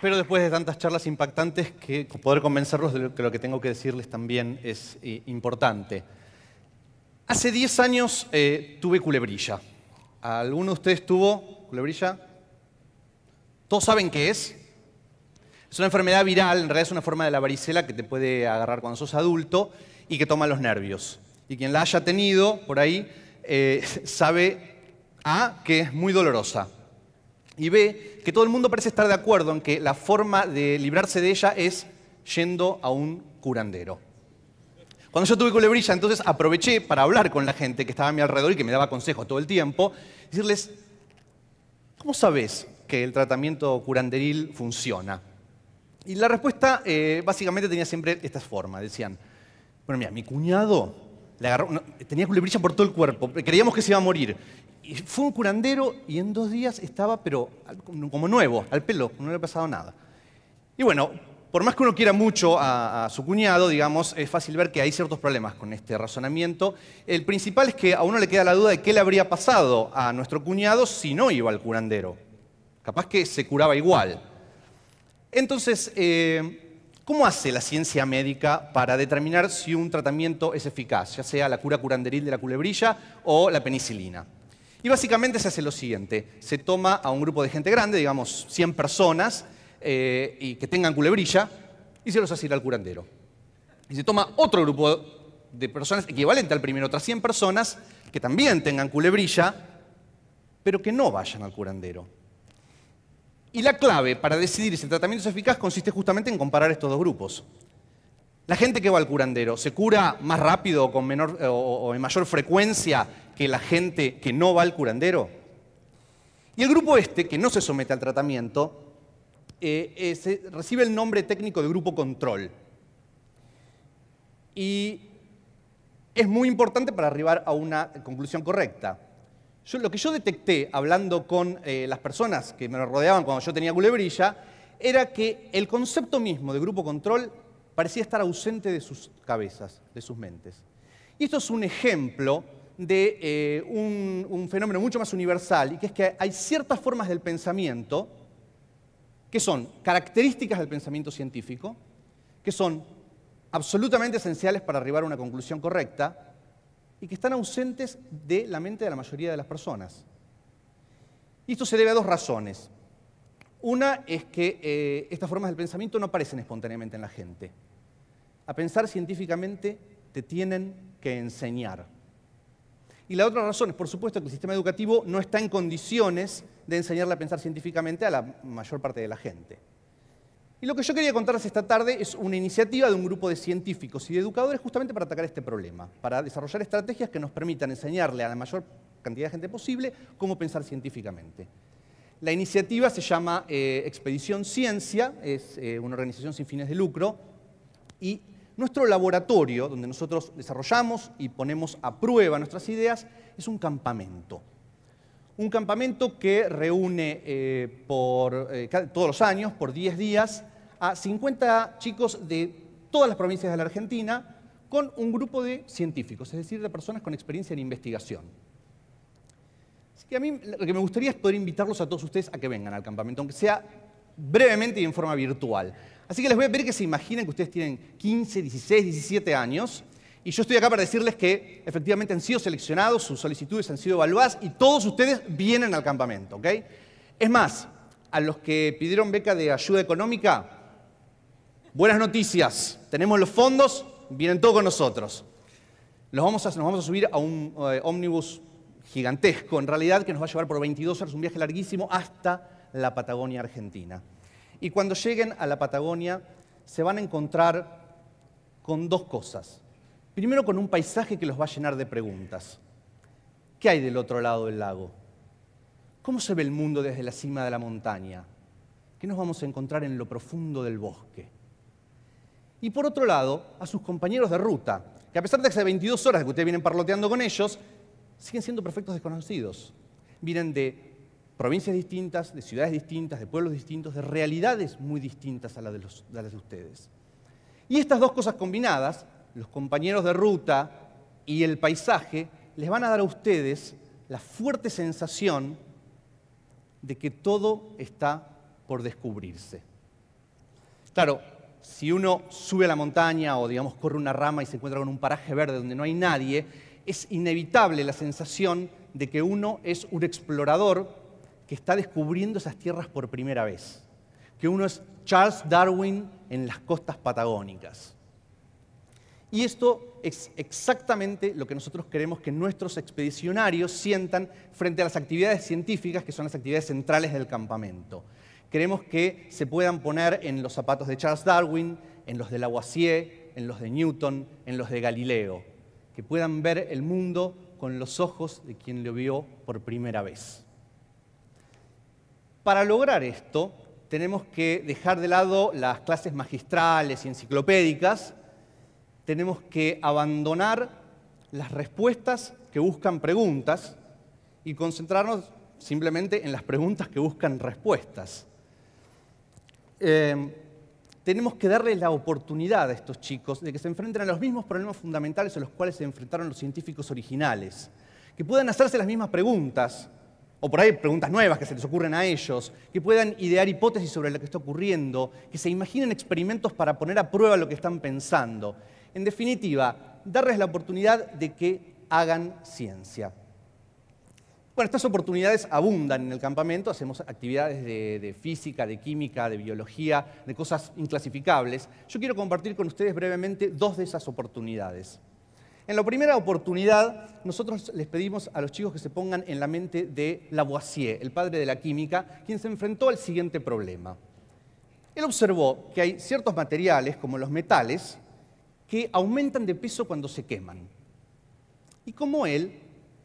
Espero después de tantas charlas impactantes que poder convencerlos de que lo que tengo que decirles también es eh, importante. Hace 10 años eh, tuve culebrilla. ¿Alguno de ustedes tuvo culebrilla? ¿Todos saben qué es? Es una enfermedad viral, en realidad es una forma de la varicela que te puede agarrar cuando sos adulto y que toma los nervios. Y quien la haya tenido por ahí eh, sabe A, que es muy dolorosa y ve que todo el mundo parece estar de acuerdo en que la forma de librarse de ella es yendo a un curandero. Cuando yo tuve culebrilla, entonces aproveché para hablar con la gente que estaba a mi alrededor y que me daba consejos todo el tiempo, decirles, ¿cómo sabes que el tratamiento curanderil funciona? Y la respuesta eh, básicamente tenía siempre esta forma. Decían, bueno, mira, mi cuñado le agarró, tenía culebrilla por todo el cuerpo, creíamos que se iba a morir fue un curandero y en dos días estaba, pero como nuevo, al pelo, no le había pasado nada. Y bueno, por más que uno quiera mucho a, su cuñado, digamos, es fácil ver que hay ciertos problemas con este razonamiento. El principal es que a uno le queda la duda de qué le habría pasado a nuestro cuñado si no iba al curandero. Capaz que se curaba igual. Entonces, eh, ¿cómo hace la ciencia médica para determinar si un tratamiento es eficaz, ya sea la cura curanderil de la culebrilla o la penicilina? Y básicamente se hace lo siguiente, se toma a un grupo de gente grande, digamos 100 personas, eh, y que tengan culebrilla, y se los hace ir al curandero. Y se toma otro grupo de personas, equivalente al primero, otras 100 personas, que también tengan culebrilla, pero que no vayan al curandero. Y la clave para decidir si el tratamiento es eficaz consiste justamente en comparar estos dos grupos. La gente que va al curandero, ¿se cura más rápido con menor, o en mayor frecuencia que la gente que no va al curandero. Y el grupo este, que no se somete al tratamiento, eh, eh, recibe el nombre técnico de grupo control. Y es muy importante para arribar a una conclusión correcta. lo que yo detecté hablando con eh, las personas que me rodeaban cuando yo tenía culebrilla era que el concepto mismo de grupo control parecía estar ausente de sus cabezas, de sus mentes. Y esto es un ejemplo de eh, un, fenómeno mucho más universal, y que es que hay ciertas formas del pensamiento que son características del pensamiento científico, que son absolutamente esenciales para arribar a una conclusión correcta y que están ausentes de la mente de la mayoría de las personas. Y esto se debe a dos razones. Una es que eh, estas formas del pensamiento no aparecen espontáneamente en la gente. A pensar científicamente te tienen que enseñar. Y la otra razón es, por supuesto, que el sistema educativo no está en condiciones de enseñarle a pensar científicamente a la mayor parte de la gente. Y lo que yo quería contarles esta tarde es una iniciativa de un grupo de científicos y de educadores justamente para atacar este problema, para desarrollar estrategias que nos permitan enseñarle a la mayor cantidad de gente posible cómo pensar científicamente. La iniciativa se llama eh, Expedición Ciencia, es eh, una organización sin fines de lucro y nuestro laboratorio, donde nosotros desarrollamos y ponemos a prueba nuestras ideas, es un campamento. Un campamento que reúne eh, eh, todos los años, por 10 días, a 50 chicos de todas las provincias de la Argentina con un grupo de científicos, es decir, de personas con experiencia en investigación. Así que a mí lo que me gustaría es poder invitarlos a todos ustedes a que vengan al campamento, aunque sea brevemente y en forma virtual. Así que les voy a pedir que se imaginen que ustedes tienen 15, 16, 17 años y yo estoy acá para decirles que efectivamente han sido seleccionados, sus solicitudes han sido evaluadas y todos ustedes vienen al campamento, Es más, a los que pidieron beca de ayuda económica, buenas noticias, tenemos los fondos, vienen todos con nosotros. nos vamos a subir a un eh, ómnibus gigantesco, en realidad, que nos va a llevar por 22 horas, un viaje larguísimo, hasta la Patagonia Argentina. Y cuando lleguen a la Patagonia se van a encontrar con dos cosas. Primero con un paisaje que los va a llenar de preguntas. ¿Qué hay del otro lado del lago? ¿Cómo se ve el mundo desde la cima de la montaña? ¿Qué nos vamos a encontrar en lo profundo del bosque? Y por otro lado, a sus compañeros de ruta, que a pesar de que hace 22 horas que ustedes vienen parloteando con ellos, siguen siendo perfectos desconocidos. Vienen de provincias distintas, de ciudades distintas, de pueblos distintos, de realidades muy distintas a las de, los, de ustedes. Y estas dos cosas combinadas, los compañeros de ruta y el paisaje, les van a dar a ustedes la fuerte sensación de que todo está por descubrirse. Claro, si uno sube a la montaña o digamos corre una rama y se encuentra con un paraje verde donde no hay nadie, es inevitable la sensación de que uno es un explorador que está descubriendo esas tierras por primera vez, que uno es Charles Darwin en las costas patagónicas. Y esto es exactamente lo que nosotros queremos que nuestros expedicionarios sientan frente a las actividades científicas, que son las actividades centrales del campamento. Queremos que se puedan poner en los zapatos de Charles Darwin, en los de Lavoisier, en los de Newton, en los de Galileo, que puedan ver el mundo con los ojos de quien lo vio por primera vez. Para lograr esto, tenemos que dejar de lado las clases magistrales y enciclopédicas, tenemos que abandonar las respuestas que buscan preguntas y concentrarnos simplemente en las preguntas que buscan respuestas. Em, tenemos que darles la oportunidad a estos chicos de que se enfrenten a los mismos problemas fundamentales a los cuales se enfrentaron los científicos originales, que puedan hacerse las mismas preguntas, o por ahí preguntas nuevas que se les ocurren a ellos, que puedan idear hipótesis sobre lo que está ocurriendo, que se imaginen experimentos para poner a prueba lo que están pensando. En definitiva, darles la oportunidad de que hagan ciencia. Bueno, estas oportunidades abundan en el campamento, hacemos actividades de, de, física, de química, de biología, de cosas inclasificables. Yo quiero compartir con ustedes brevemente dos de esas oportunidades. En la primera oportunidad, nosotros les pedimos a los chicos que se pongan en la mente de Lavoisier, el padre de la química, quien se enfrentó al siguiente problema. Él observó que hay ciertos materiales, como los metales, que aumentan de peso cuando se queman. Y como él,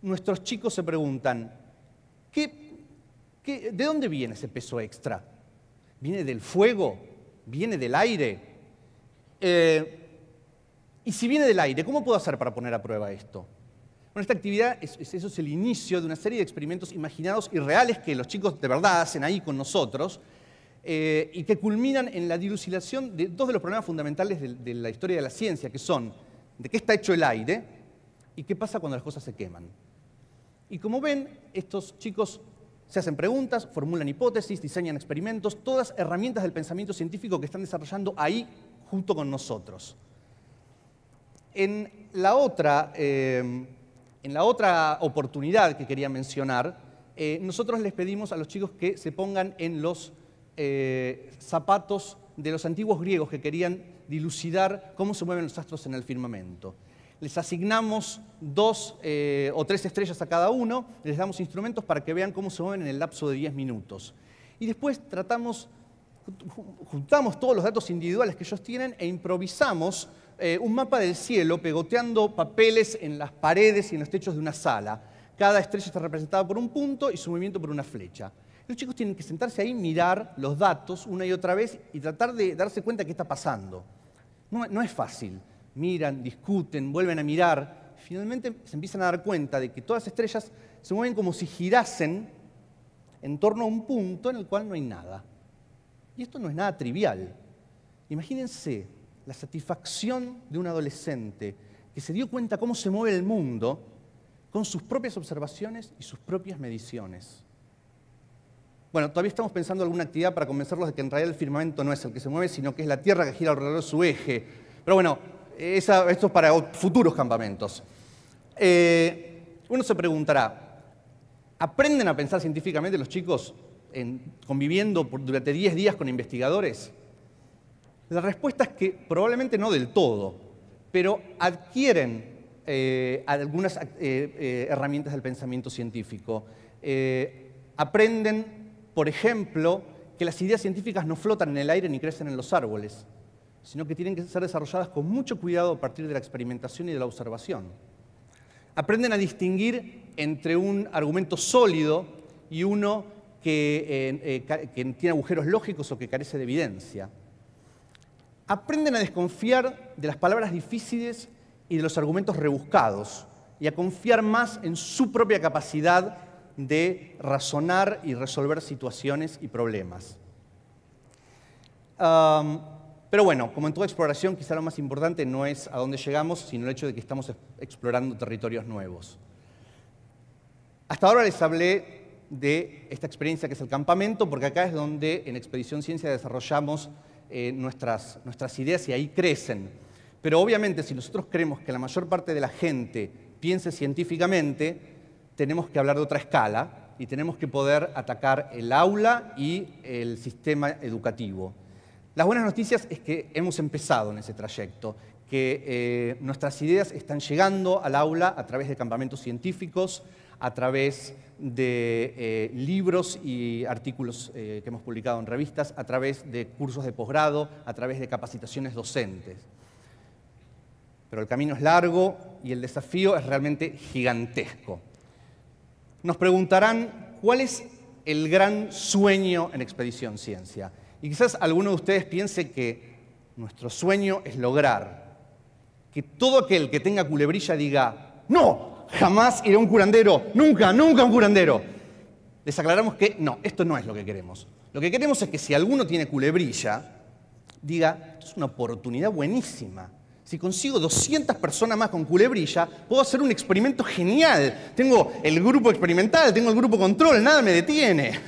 nuestros chicos se preguntan, ¿qué, de dónde viene ese peso extra? ¿Viene del fuego? ¿Viene del aire? Eh, y si viene del aire, ¿cómo puedo hacer para poner a prueba esto? Bueno, esta actividad, es, eso es el inicio de una serie de experimentos imaginados y reales que los chicos de verdad hacen ahí con nosotros eh, y que culminan en la dilucidación de dos de los problemas fundamentales de, de la historia de la ciencia, que son de qué está hecho el aire y qué pasa cuando las cosas se queman. Y como ven, estos chicos se hacen preguntas, formulan hipótesis, diseñan experimentos, todas herramientas del pensamiento científico que están desarrollando ahí junto con nosotros. Em, en la otra, oportunidad que quería mencionar, eh, nosotros les pedimos a los chicos que se pongan en los eh, zapatos de los antiguos griegos que querían dilucidar cómo se mueven los astros en el firmamento. Les asignamos dos eh, o tres estrellas a cada uno, les damos instrumentos para que vean cómo se mueven en el lapso de 10 minutos. Y después tratamos, juntamos todos los datos individuales que ellos tienen e improvisamos eh, un mapa del cielo pegoteando papeles en las paredes y en los techos de una sala. Cada estrella está representada por un punto y su movimiento por una flecha. Los chicos tienen que sentarse ahí, mirar los datos una y otra vez y tratar de darse cuenta de qué está pasando. No, no es fácil. Miran, discuten, vuelven a mirar. Finalmente se empiezan a dar cuenta de que todas las estrellas se mueven como si girasen en torno a un punto en el cual no hay nada. Y esto no es nada trivial. Imagínense la satisfacción de un adolescente que se dio cuenta cómo se mueve el mundo con sus propias observaciones y sus propias mediciones. Bueno, todavía estamos pensando alguna actividad para convencerlos de que en realidad el firmamento no es el que se mueve, sino que es la Tierra que gira alrededor de su eje. Pero bueno, esto es para futuros campamentos. Eh, uno se preguntará, ¿aprenden a pensar científicamente los chicos conviviendo durante 10 días con investigadores? La respuesta es que probablemente no del todo, pero adquieren eh, algunas eh, eh, herramientas del pensamiento científico. aprenden, por ejemplo, que las ideas científicas no flotan en el aire ni crecen en los árboles, sino que tienen que ser desarrolladas con mucho cuidado a partir de la experimentación y de la observación. Aprenden a distinguir entre un argumento sólido y uno que tiene agujeros lógicos o que carece de evidencia aprenden a desconfiar de las palabras difíciles y de los argumentos rebuscados y a confiar más en su propia capacidad de razonar y resolver situaciones y problemas. pero bueno, como en toda exploración, quizá lo más importante no es a dónde llegamos, sino el hecho de que estamos explorando territorios nuevos. Hasta ahora les hablé de esta experiencia que es el campamento, porque acá es donde en Expedición Ciencia desarrollamos eh, nuestras, ideas y ahí crecen. Pero obviamente si nosotros creemos que la mayor parte de la gente piense científicamente, tenemos que hablar de otra escala y tenemos que poder atacar el aula y el sistema educativo. Las buenas noticias es que hemos empezado en ese trayecto, que eh, nuestras ideas están llegando al aula a través de campamentos científicos, a través de eh, libros y artículos eh, que hemos publicado en revistas, a través de cursos de posgrado, a través de capacitaciones docentes. Pero el camino es largo y el desafío es realmente gigantesco. Nos preguntarán cuál es el gran sueño en Expedición Ciencia. Y quizás alguno de ustedes piense que nuestro sueño es lograr que todo aquel que tenga culebrilla diga, no, jamás iré a un curandero, nunca, nunca a un curandero. Les aclaramos que no, esto no es lo que queremos. Lo que queremos es que si alguno tiene culebrilla, diga, es una oportunidad buenísima. Si consigo 200 personas más con culebrilla, puedo hacer un experimento genial. Tengo el grupo experimental, tengo el grupo control, nada me detiene.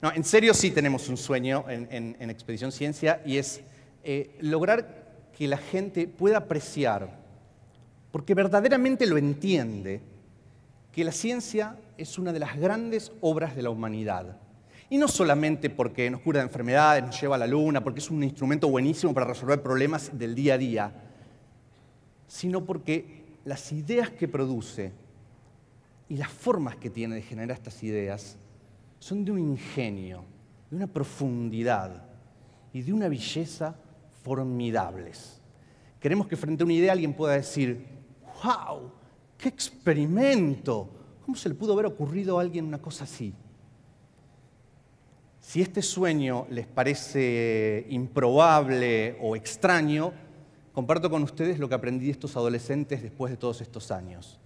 No, en serio sí tenemos un sueño en, Expedición Ciencia y es eh, lograr que la gente pueda apreciar porque verdaderamente lo entiende, que la ciencia es una de las grandes obras de la humanidad. Y no solamente porque nos cura de enfermedades, nos lleva a la luna, porque es un instrumento buenísimo para resolver problemas del día a día, sino porque las ideas que produce y las formas que tiene de generar estas ideas son de un ingenio, de una profundidad y de una belleza formidables. Queremos que frente a una idea alguien pueda decir, ¡Wow! ¡Qué experimento! ¿Cómo se le pudo haber ocurrido a alguien una cosa así? Si este sueño les parece improbable o extraño, comparto con ustedes lo que aprendí de estos adolescentes después de todos estos años.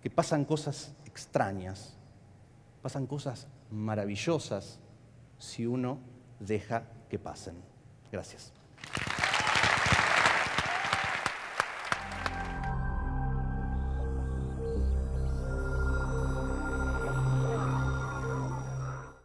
Que pasan cosas extrañas, pasan cosas maravillosas si uno deja que pasen. Gracias.